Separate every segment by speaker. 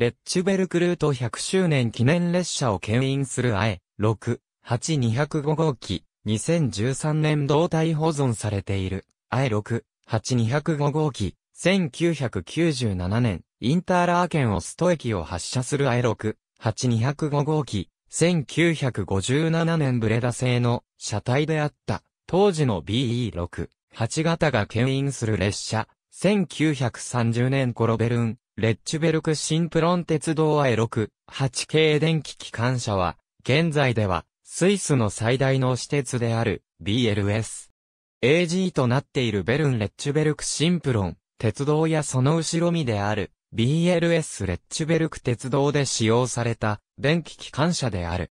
Speaker 1: レッチュベルクルート100周年記念列車を牽引する AE6-8205 号機、2013年同体保存されている AE6-8205 号機、1997年、インターラーケンオスト駅を発車する AE6-8205 号機、1957年ブレダ製の車体であった、当時の BE6、8型が牽引する列車、1930年コロベルン、レッチュベルク新プロン鉄道は A6-8 系電気機関車は、現在では、スイスの最大の私鉄である、BLS。AG となっているベルン・レッチュベルク・シンプロン、鉄道やその後ろ身である、BLS・ レッチュベルク鉄道で使用された、電気機関車である。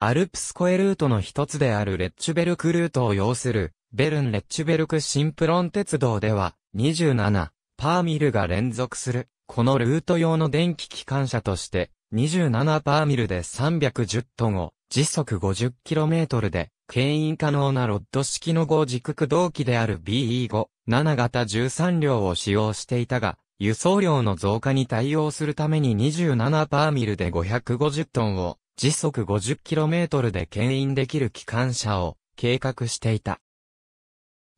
Speaker 1: アルプスコエルートの一つであるレッチュベルクルートを要する、ベルン・レッチュベルク・シンプロン鉄道では、27、パーミルが連続する、このルート用の電気機関車として、27パーミルで310トンを、時速 50km で、牽引可能なロッド式の5軸駆動機である BE5、7型13両を使用していたが、輸送量の増加に対応するために27パーミルで550トンを、時速 50km で牽引できる機関車を、計画していた。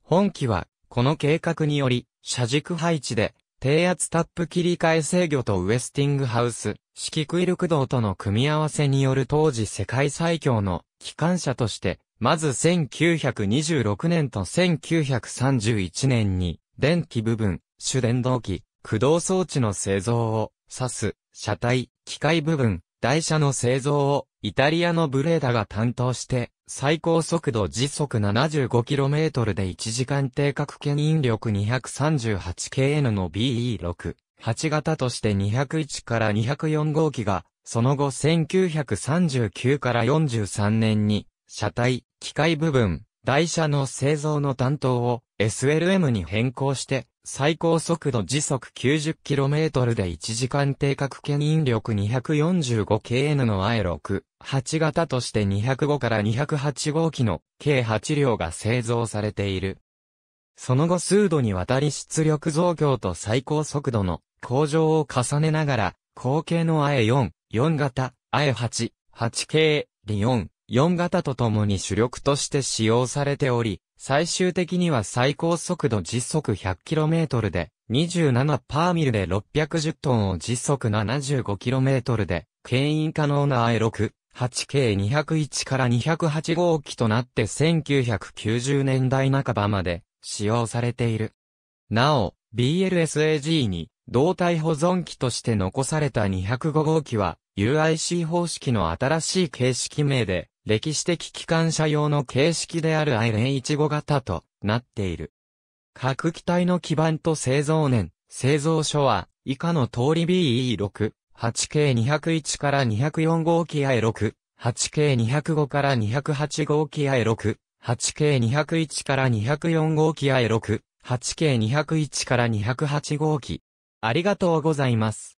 Speaker 1: 本機は、この計画により、車軸配置で、低圧タップ切り替え制御とウエスティングハウス、式クイル駆動との組み合わせによる当時世界最強の機関車として、まず1926年と1931年に、電気部分、主電動機、駆動装置の製造を、指す、車体、機械部分、台車の製造を、イタリアのブレーダが担当して、最高速度時速 75km で1時間定格牽引力 238kN の BE6、8型として201から204号機が、その後1939から43年に、車体、機械部分、台車の製造の担当を SLM に変更して、最高速度時速 90km で1時間定格牽引力 245kN の i6、8型として205から208号機の計8両が製造されている。その後数度にわたり出力増強と最高速度の向上を重ねながら、後継の i4、4型、i8、8系、リオン、4型とともに主力として使用されており、最終的には最高速度時速 100km で、27パーミルで610トンを時速 75km で、牽引可能な i6、8K201 から208号機となって1990年代半ばまで使用されている。なお、BLSAG に動体保存機として残された205号機は UIC 方式の新しい形式名で歴史的機関車用の形式である I015 型となっている。各機体の基板と製造年、製造所は以下の通り BE6、8K201 から204号機 I6、8K205 から208号機 I6、8K201 から204号機 I6、8K201 から208号機。ありがとうございます。